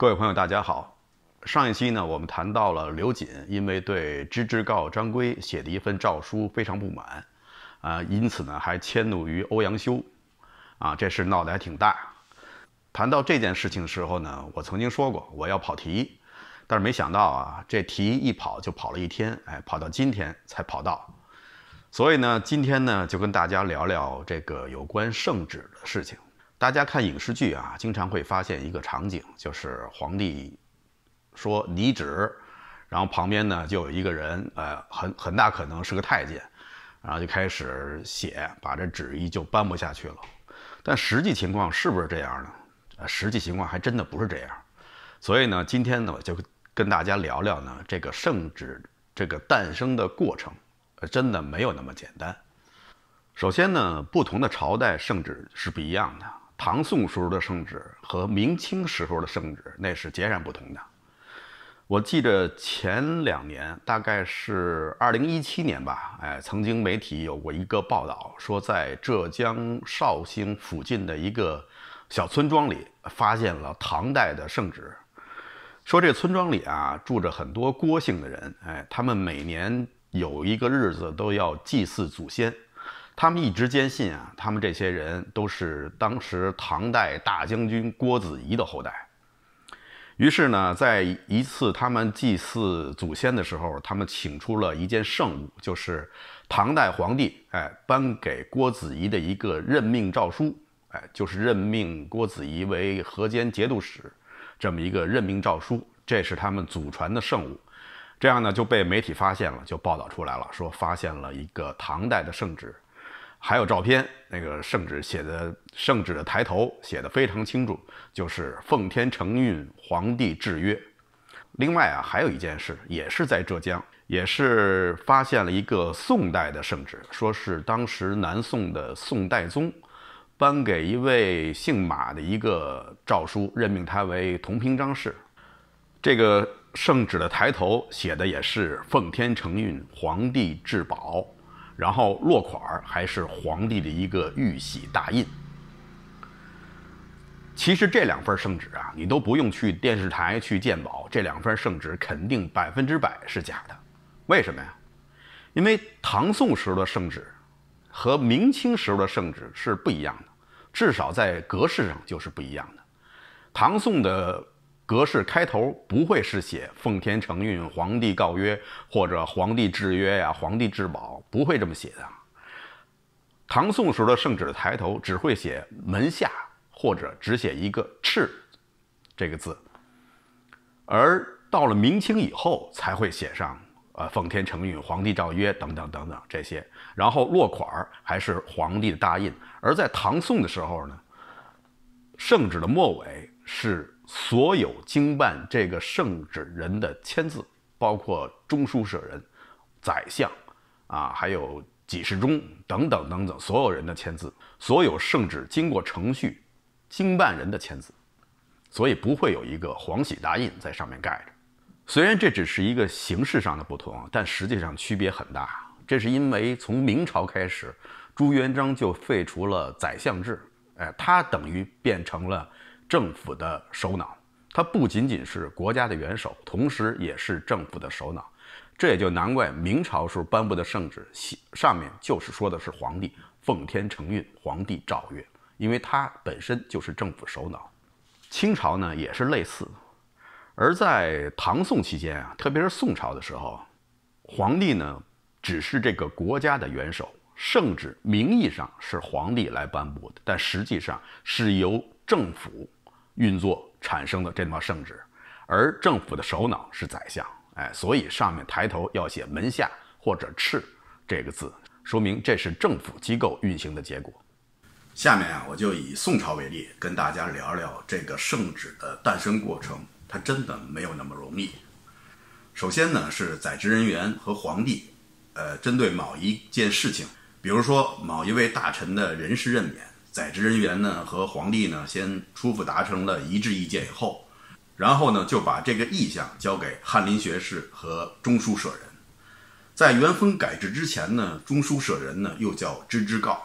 各位朋友，大家好。上一期呢，我们谈到了刘瑾，因为对知之告张圭写的一份诏书非常不满，啊，因此呢，还迁怒于欧阳修，啊，这事闹得还挺大。谈到这件事情的时候呢，我曾经说过我要跑题，但是没想到啊，这题一跑就跑了一天，哎，跑到今天才跑到。所以呢，今天呢，就跟大家聊聊这个有关圣旨的事情。大家看影视剧啊，经常会发现一个场景，就是皇帝说“拟旨”，然后旁边呢就有一个人，呃，很很大可能是个太监，然后就开始写，把这旨意就颁不下去了。但实际情况是不是这样呢？呃，实际情况还真的不是这样。所以呢，今天呢，我就跟大家聊聊呢，这个圣旨这个诞生的过程，呃，真的没有那么简单。首先呢，不同的朝代圣旨是不一样的。唐宋时候的圣旨和明清时候的圣旨那是截然不同的。我记得前两年，大概是二零一七年吧，哎，曾经媒体有过一个报道，说在浙江绍兴附近的一个小村庄里发现了唐代的圣旨，说这村庄里啊住着很多郭姓的人，哎，他们每年有一个日子都要祭祀祖先。他们一直坚信啊，他们这些人都是当时唐代大将军郭子仪的后代。于是呢，在一次他们祭祀祖先的时候，他们请出了一件圣物，就是唐代皇帝哎颁给郭子仪的一个任命诏书，哎，就是任命郭子仪为河间节度使这么一个任命诏书，这是他们祖传的圣物。这样呢，就被媒体发现了，就报道出来了，说发现了一个唐代的圣旨。还有照片，那个圣旨写的圣旨的抬头写的非常清楚，就是“奉天承运，皇帝制曰”。另外啊，还有一件事，也是在浙江，也是发现了一个宋代的圣旨，说是当时南宋的宋太宗颁给一位姓马的一个诏书，任命他为同平章事。这个圣旨的抬头写的也是“奉天承运，皇帝至宝”。然后落款儿还是皇帝的一个玉玺大印。其实这两份圣旨啊，你都不用去电视台去鉴宝，这两份圣旨肯定百分之百是假的。为什么呀？因为唐宋时候的圣旨和明清时候的圣旨是不一样的，至少在格式上就是不一样的。唐宋的。格式开头不会是写“奉天承运，皇帝告曰”或者“皇帝制曰”呀，“皇帝至宝”不会这么写的。唐宋时候的圣旨抬头只会写“门下”或者只写一个“敕”这个字，而到了明清以后才会写上“呃，奉天承运，皇帝诏曰”等等等等这些。然后落款儿还是皇帝的大印。而在唐宋的时候呢，圣旨的末尾是。所有经办这个圣旨人的签字，包括中书舍人、宰相啊，还有几事中等等等等所有人的签字。所有圣旨经过程序，经办人的签字，所以不会有一个黄玺大印在上面盖着。虽然这只是一个形式上的不同，但实际上区别很大。这是因为从明朝开始，朱元璋就废除了宰相制，哎，他等于变成了。政府的首脑，他不仅仅是国家的元首，同时也是政府的首脑。这也就难怪明朝时候颁布的圣旨，上面就是说的是皇帝奉天承运，皇帝诏曰，因为他本身就是政府首脑。清朝呢也是类似，而在唐宋期间啊，特别是宋朝的时候，皇帝呢只是这个国家的元首，圣旨名义上是皇帝来颁布的，但实际上是由政府。运作产生的这道圣旨，而政府的首脑是宰相，哎，所以上面抬头要写“门下”或者“敕”这个字，说明这是政府机构运行的结果。下面啊，我就以宋朝为例，跟大家聊聊这个圣旨的诞生过程，它真的没有那么容易。首先呢，是宰执人员和皇帝，呃，针对某一件事情，比如说某一位大臣的人事任免。宰职人员呢和皇帝呢先初步达成了一致意见以后，然后呢就把这个意向交给翰林学士和中书舍人。在元丰改制之前呢，中书舍人呢又叫知知诰，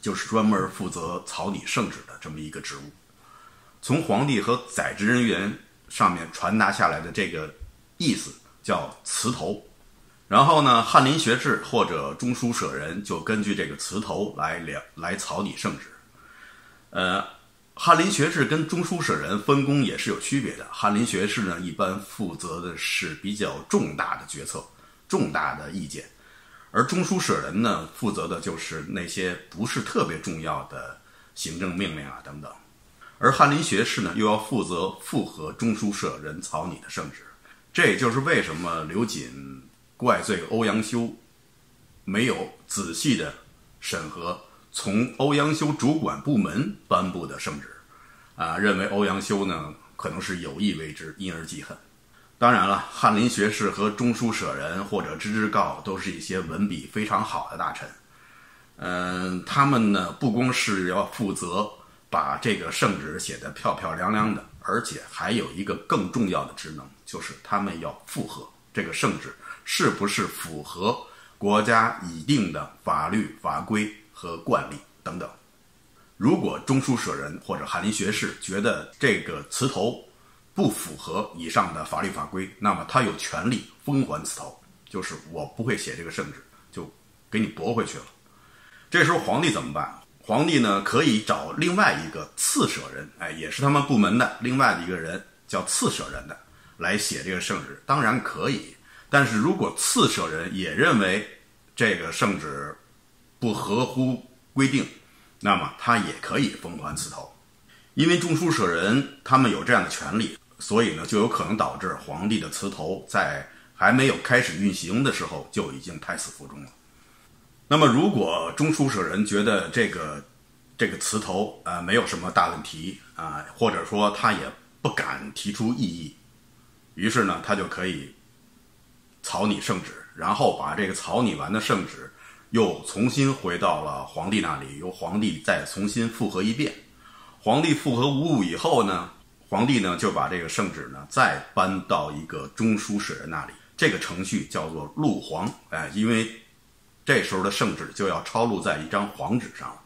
就是专门负责草拟圣旨的这么一个职务。从皇帝和宰职人员上面传达下来的这个意思叫辞头。然后呢，翰林学士或者中书舍人就根据这个词头来了来草拟圣旨。呃，翰林学士跟中书舍人分工也是有区别的。翰林学士呢，一般负责的是比较重大的决策、重大的意见，而中书舍人呢，负责的就是那些不是特别重要的行政命令啊等等。而翰林学士呢，又要负责复核中书舍人草拟的圣旨。这也就是为什么刘瑾。怪罪欧阳修，没有仔细的审核从欧阳修主管部门颁布的圣旨，啊，认为欧阳修呢可能是有意为之，因而记恨。当然了，翰林学士和中书舍人或者知之告都是一些文笔非常好的大臣，嗯，他们呢不光是要负责把这个圣旨写得漂漂亮亮的，而且还有一个更重要的职能，就是他们要复核这个圣旨。是不是符合国家已定的法律法规和惯例等等？如果中书舍人或者翰林学士觉得这个词头不符合以上的法律法规，那么他有权利封还词头，就是我不会写这个圣旨，就给你驳回去了。这时候皇帝怎么办？皇帝呢可以找另外一个次舍人，哎，也是他们部门的另外的一个人叫次舍人的来写这个圣旨，当然可以。但是如果次舍人也认为这个圣旨不合乎规定，那么他也可以封还刺头，因为中书舍人他们有这样的权利，所以呢，就有可能导致皇帝的词头在还没有开始运行的时候就已经胎死腹中了。那么，如果中书舍人觉得这个这个词头啊没有什么大问题啊，或者说他也不敢提出异议，于是呢，他就可以。草拟圣旨，然后把这个草拟完的圣旨，又重新回到了皇帝那里，由皇帝再重新复核一遍。皇帝复核无误以后呢，皇帝呢就把这个圣旨呢再搬到一个中书舍人那里，这个程序叫做录皇。哎，因为这时候的圣旨就要抄录在一张黄纸上。了。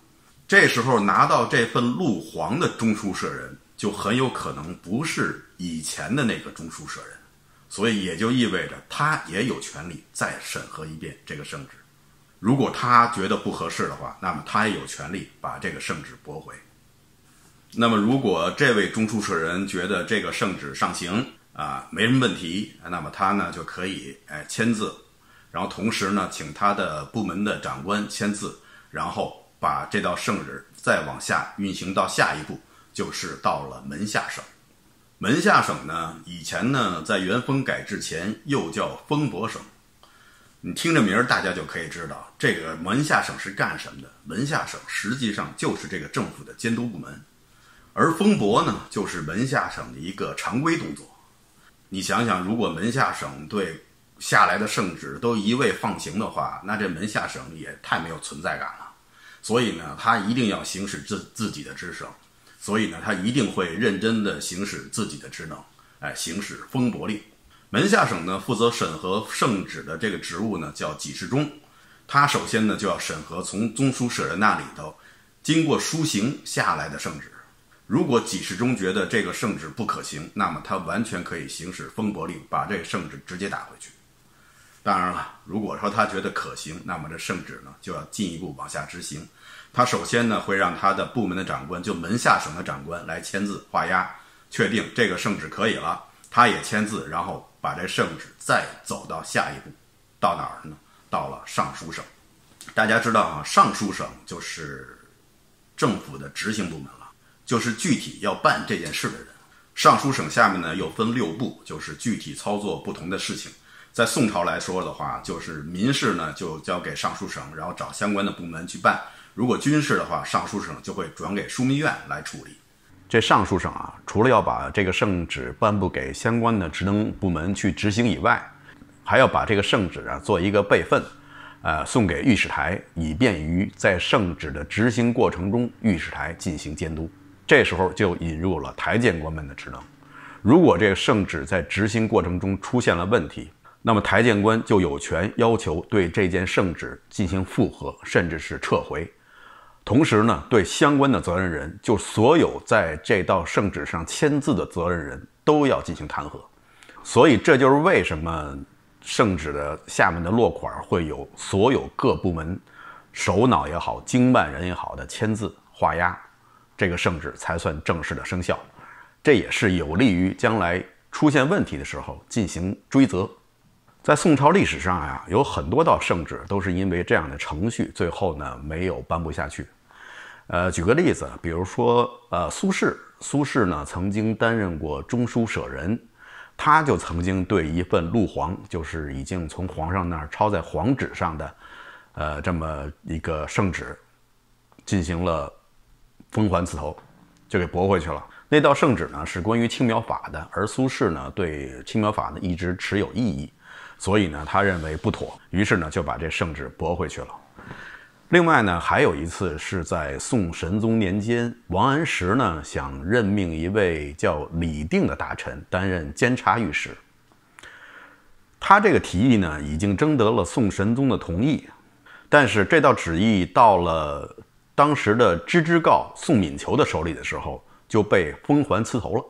这时候拿到这份录皇的中书舍人，就很有可能不是以前的那个中书舍人。所以也就意味着他也有权利再审核一遍这个圣旨，如果他觉得不合适的话，那么他也有权利把这个圣旨驳回。那么如果这位中书舍人觉得这个圣旨上行啊没什么问题，那么他呢就可以哎签字，然后同时呢请他的部门的长官签字，然后把这道圣旨再往下运行到下一步，就是到了门下省。门下省呢，以前呢，在元丰改制前又叫封博省。你听着名儿，大家就可以知道，这个门下省是干什么的。门下省实际上就是这个政府的监督部门，而封博呢，就是门下省的一个常规动作。你想想，如果门下省对下来的圣旨都一味放行的话，那这门下省也太没有存在感了。所以呢，他一定要行使自自己的职守，所以呢，他一定会认真地行使自己的职能，哎，行使封驳令。门下省呢，负责审核圣旨的这个职务呢，叫给事中。他首先呢，就要审核从中书舍人那里头经过书行下来的圣旨。如果给事中觉得这个圣旨不可行，那么他完全可以行使封驳令，把这个圣旨直接打回去。当然了，如果说他觉得可行，那么这圣旨呢就要进一步往下执行。他首先呢会让他的部门的长官，就门下省的长官来签字画押，确定这个圣旨可以了，他也签字，然后把这圣旨再走到下一步，到哪儿呢？到了尚书省。大家知道啊，尚书省就是政府的执行部门了，就是具体要办这件事的人。尚书省下面呢又分六部，就是具体操作不同的事情。在宋朝来说的话，就是民事呢就交给尚书省，然后找相关的部门去办；如果军事的话，尚书省就会转给枢密院来处理。这尚书省啊，除了要把这个圣旨颁布给相关的职能部门去执行以外，还要把这个圣旨啊做一个备份，呃，送给御史台，以便于在圣旨的执行过程中，御史台进行监督。这时候就引入了台谏官们的职能。如果这个圣旨在执行过程中出现了问题，那么台谏官就有权要求对这件圣旨进行复核，甚至是撤回。同时呢，对相关的责任人，就所有在这道圣旨上签字的责任人都要进行弹劾。所以，这就是为什么圣旨的下面的落款会有所有各部门首脑也好、经办人也好的签字画押，这个圣旨才算正式的生效。这也是有利于将来出现问题的时候进行追责。在宋朝历史上呀，有很多道圣旨都是因为这样的程序，最后呢没有颁布下去。呃，举个例子，比如说，呃，苏轼，苏轼呢曾经担任过中书舍人，他就曾经对一份录黄，就是已经从皇上那儿抄在黄纸上的，呃，这么一个圣旨，进行了封还刺头，就给驳回去了。那道圣旨呢是关于青苗法的，而苏轼呢对青苗法呢一直持有异议。所以呢，他认为不妥，于是呢就把这圣旨驳回去了。另外呢，还有一次是在宋神宗年间，王安石呢想任命一位叫李定的大臣担任监察御史。他这个提议呢已经征得了宋神宗的同意，但是这道旨意到了当时的知知诰宋敏求的手里的时候，就被封还刺头了。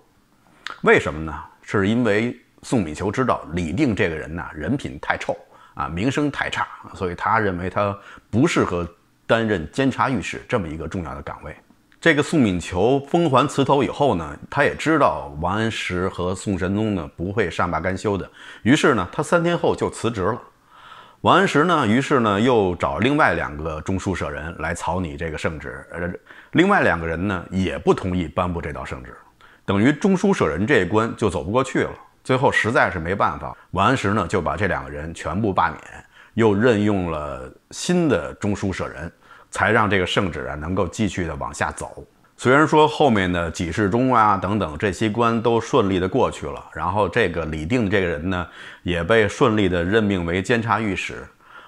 为什么呢？是因为。宋敏求知道李定这个人呢，人品太臭啊，名声太差，所以他认为他不适合担任监察御史这么一个重要的岗位。这个宋敏求封还辞头以后呢，他也知道王安石和宋神宗呢不会善罢甘休的，于是呢，他三天后就辞职了。王安石呢，于是呢又找另外两个中书舍人来草拟这个圣旨，呃，另外两个人呢也不同意颁布这道圣旨，等于中书舍人这一关就走不过去了。最后实在是没办法，王安石呢就把这两个人全部罢免，又任用了新的中书舍人，才让这个圣旨啊能够继续的往下走。虽然说后面的几世中啊等等这些官都顺利的过去了，然后这个李定这个人呢也被顺利的任命为监察御史，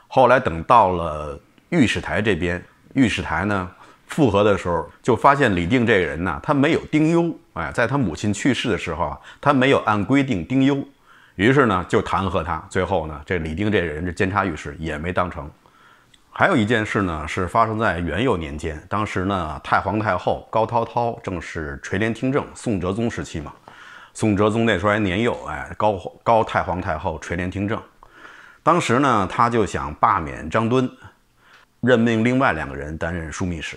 后来等到了御史台这边，御史台呢。复合的时候，就发现李定这个人呢，他没有丁忧，哎，在他母亲去世的时候啊，他没有按规定丁忧，于是呢就弹劾他。最后呢，这李定这人，这监察御史也没当成。还有一件事呢，是发生在元佑年间，当时呢，太皇太后高涛涛正是垂帘听政，宋哲宗时期嘛。宋哲宗那时候还年幼，哎，高高太皇太后垂帘听政，当时呢，他就想罢免张敦，任命另外两个人担任枢密使。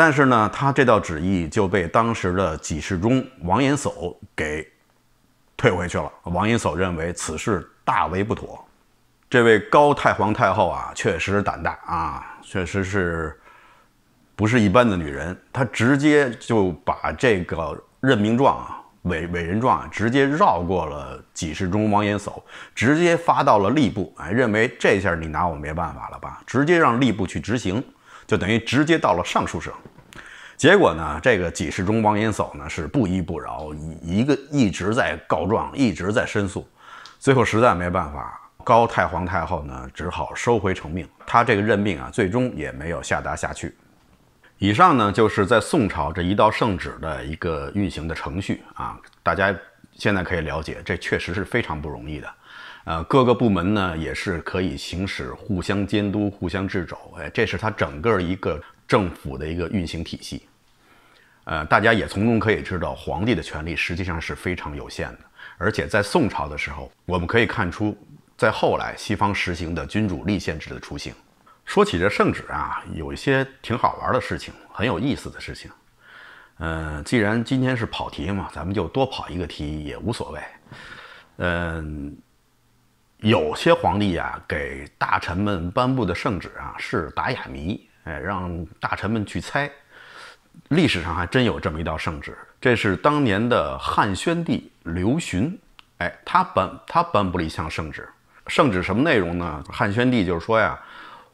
但是呢，他这道旨意就被当时的给事中王延叟给退回去了。王延叟认为此事大为不妥，这位高太皇太后啊，确实胆大啊，确实是不是一般的女人。她直接就把这个任命状啊、委委任状啊，直接绕过了给事中王延叟，直接发到了吏部。哎，认为这下你拿我没办法了吧？直接让吏部去执行。就等于直接到了尚书省，结果呢，这个几世中王延叟呢是不依不饶，一个一直在告状，一直在申诉，最后实在没办法，高太皇太后呢只好收回成命，他这个任命啊，最终也没有下达下去。以上呢，就是在宋朝这一道圣旨的一个运行的程序啊，大家。现在可以了解，这确实是非常不容易的，呃，各个部门呢也是可以行使互相监督、互相制肘，哎，这是他整个一个政府的一个运行体系，呃，大家也从中可以知道，皇帝的权力实际上是非常有限的，而且在宋朝的时候，我们可以看出，在后来西方实行的君主立宪制的雏形。说起这圣旨啊，有一些挺好玩的事情，很有意思的事情。嗯，既然今天是跑题嘛，咱们就多跑一个题也无所谓。嗯，有些皇帝呀，给大臣们颁布的圣旨啊，是打哑谜，哎，让大臣们去猜。历史上还真有这么一道圣旨，这是当年的汉宣帝刘询，哎，他颁他颁布了一项圣旨，圣旨什么内容呢？汉宣帝就是说呀，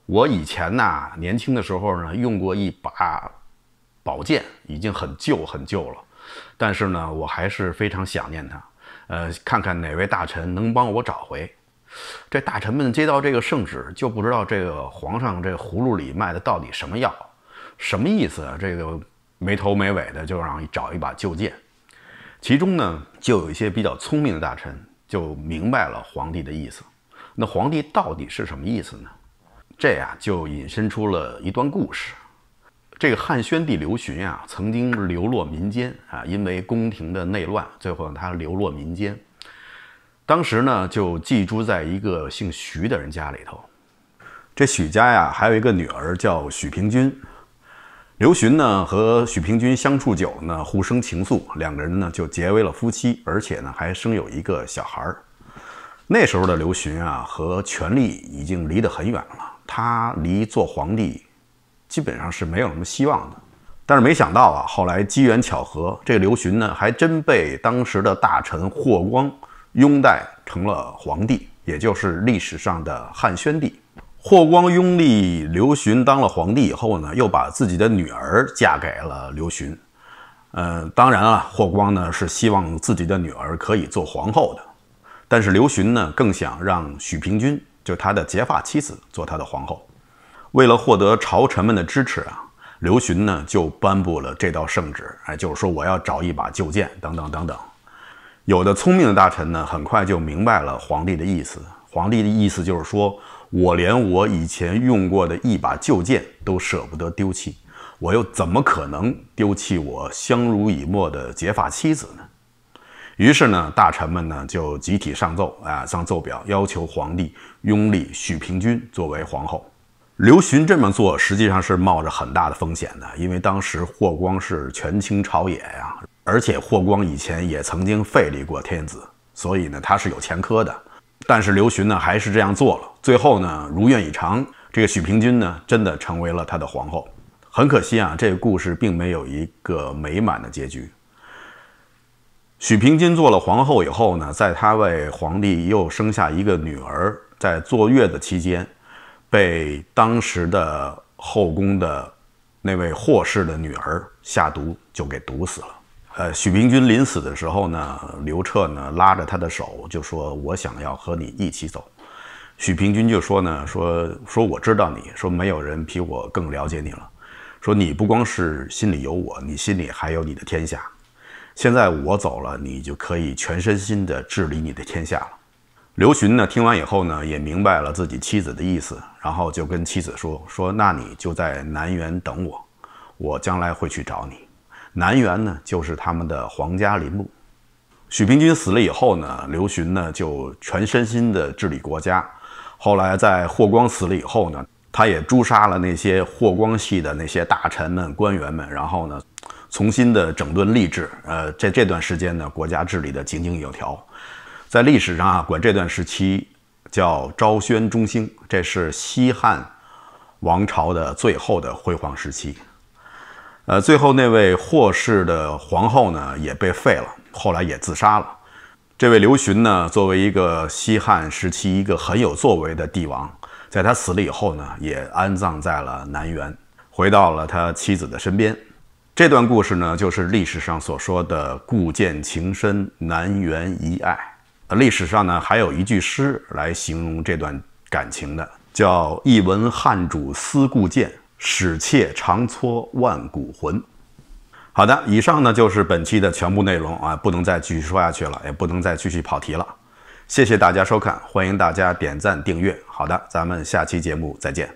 我以前呐，年轻的时候呢，用过一把。宝剑已经很旧很旧了，但是呢，我还是非常想念它。呃，看看哪位大臣能帮我找回。这大臣们接到这个圣旨，就不知道这个皇上这葫芦里卖的到底什么药，什么意思啊？这个没头没尾的就让找一把旧剑。其中呢，就有一些比较聪明的大臣就明白了皇帝的意思。那皇帝到底是什么意思呢？这呀，就引申出了一段故事。这个汉宣帝刘询呀，曾经流落民间啊，因为宫廷的内乱，最后他流落民间。当时呢，就寄住在一个姓徐的人家里头。这许家呀，还有一个女儿叫许平君。刘询呢，和许平君相处久呢，互生情愫，两个人呢就结为了夫妻，而且呢还生有一个小孩儿。那时候的刘询啊，和权力已经离得很远了，他离做皇帝。基本上是没有什么希望的，但是没想到啊，后来机缘巧合，这刘询呢还真被当时的大臣霍光拥戴成了皇帝，也就是历史上的汉宣帝。霍光拥立刘询当了皇帝以后呢，又把自己的女儿嫁给了刘询。嗯，当然了，霍光呢是希望自己的女儿可以做皇后的，但是刘询呢更想让许平君，就他的结发妻子，做他的皇后。为了获得朝臣们的支持啊，刘询呢就颁布了这道圣旨，哎，就是说我要找一把旧剑，等等等等。有的聪明的大臣呢，很快就明白了皇帝的意思。皇帝的意思就是说，我连我以前用过的一把旧剑都舍不得丢弃，我又怎么可能丢弃我相濡以沫的结发妻子呢？于是呢，大臣们呢就集体上奏啊，上奏表要求皇帝拥立许平君作为皇后。刘询这么做实际上是冒着很大的风险的，因为当时霍光是权倾朝野呀，而且霍光以前也曾经废立过天子，所以呢他是有前科的。但是刘询呢还是这样做了，最后呢如愿以偿，这个许平君呢真的成为了他的皇后。很可惜啊，这个故事并没有一个美满的结局。许平君做了皇后以后呢，在他为皇帝又生下一个女儿，在坐月子期间。被当时的后宫的那位霍氏的女儿下毒，就给毒死了。呃，许平君临死的时候呢，刘彻呢拉着他的手就说：“我想要和你一起走。”许平君就说呢：“说说我知道你说没有人比我更了解你了，说你不光是心里有我，你心里还有你的天下。现在我走了，你就可以全身心地治理你的天下了。”刘询呢，听完以后呢，也明白了自己妻子的意思，然后就跟妻子说：“说那你就在南园等我，我将来会去找你。”南园呢，就是他们的皇家陵墓。许平君死了以后呢，刘询呢就全身心的治理国家。后来在霍光死了以后呢，他也诛杀了那些霍光系的那些大臣们、官员们，然后呢，重新的整顿吏治。呃，在这段时间呢，国家治理的井井有条。在历史上啊，管这段时期叫昭宣中兴，这是西汉王朝的最后的辉煌时期。呃，最后那位霍氏的皇后呢，也被废了，后来也自杀了。这位刘询呢，作为一个西汉时期一个很有作为的帝王，在他死了以后呢，也安葬在了南园，回到了他妻子的身边。这段故事呢，就是历史上所说的“故剑情深，南园遗爱”。历史上呢，还有一句诗来形容这段感情的，叫“一闻汉主思故见，使妾长搓万古魂”。好的，以上呢就是本期的全部内容啊，不能再继续说下去了，也不能再继续跑题了。谢谢大家收看，欢迎大家点赞订阅。好的，咱们下期节目再见。